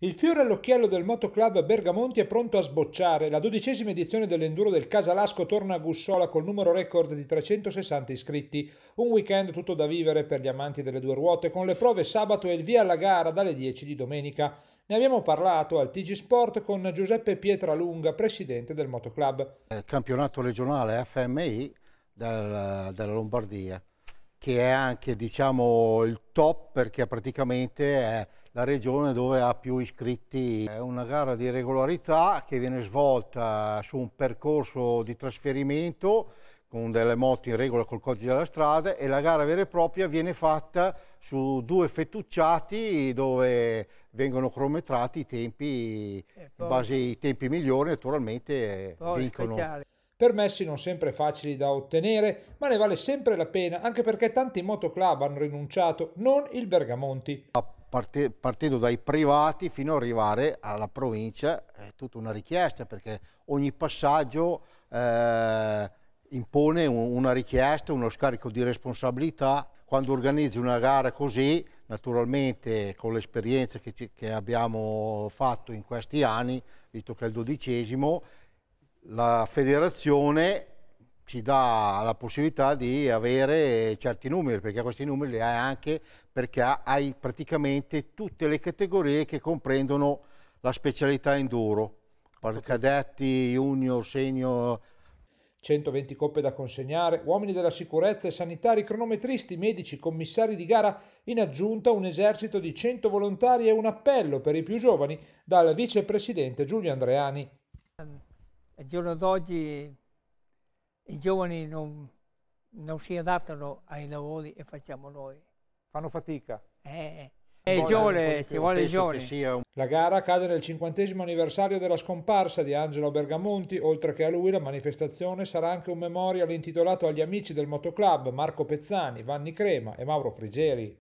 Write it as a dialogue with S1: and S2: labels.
S1: Il fiore all'occhiello del motoclub Bergamonti è pronto a sbocciare. La dodicesima edizione dell'enduro del Casalasco torna a Gussola col numero record di 360 iscritti. Un weekend tutto da vivere per gli amanti delle due ruote con le prove sabato e il via alla gara dalle 10 di domenica. Ne abbiamo parlato al TG Sport con Giuseppe Pietralunga, presidente del motoclub.
S2: Eh, campionato regionale FMI della, Lombardia, che è anche diciamo, il top perché praticamente è la regione dove ha più iscritti. È una gara di regolarità che viene svolta su un percorso di trasferimento con delle moto in regola col codice della strada e la gara vera e propria viene fatta su due fettucciati dove vengono cronometrati i tempi, in base ai tempi migliori naturalmente vincono. Speciale.
S1: Permessi non sempre facili da ottenere, ma ne vale sempre la pena, anche perché tanti motoclub hanno rinunciato, non il Bergamonti parte, partendo dai privati
S2: fino ad arrivare alla provincia, è tutta una richiesta perché ogni passaggio eh, impone una richiesta, uno scarico di responsabilità. Quando organizzi una gara così, naturalmente con l'esperienza che, che, abbiamo fatto in questi anni, visto che è il dodicesimo, la federazione ci dà la possibilità di avere certi numeri, perché questi numeri li hai anche perché hai praticamente tutte le categorie che comprendono la specialità enduro, cadetti, junior, senior.
S1: 120 coppe da consegnare, uomini della sicurezza e sanitari, cronometristi, medici, commissari di gara, in aggiunta un esercito di 100 volontari e un appello per i più giovani dal vicepresidente Giulio Andreani. il giorno d'oggi i giovani non, non si adattano ai lavori che facciamo noi. Fanno fatica. Eh,
S2: è eh. giovane, ci eh, vuole giovane. Un...
S1: La gara cade nel cinquantesimo anniversario della scomparsa di Angelo Bergamonti, oltre che a lui la manifestazione sarà anche un memorial intitolato agli amici del motoclub Marco Pezzani, Vanni Crema e Mauro Frigeri.